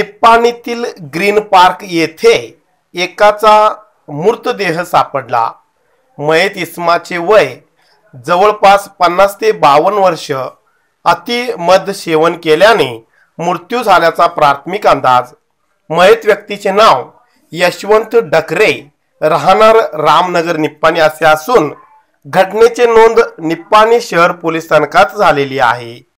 निप्पाणीतील green park येथे एकाचा मृतदेह सापडला मयत इस्माचे वय जवळपास पन्नास ते बावन्न वर्ष अति अतिमद सेवन केल्याने मृत्यू झाल्याचा प्राथमिक अंदाज मयत व्यक्तीचे नाव यशवंत डकरे राहणार रामनगर निप्पाणी असे असून घटनेचे नोंद निप्पाणी शहर पोलीस स्थानकात झालेली आहे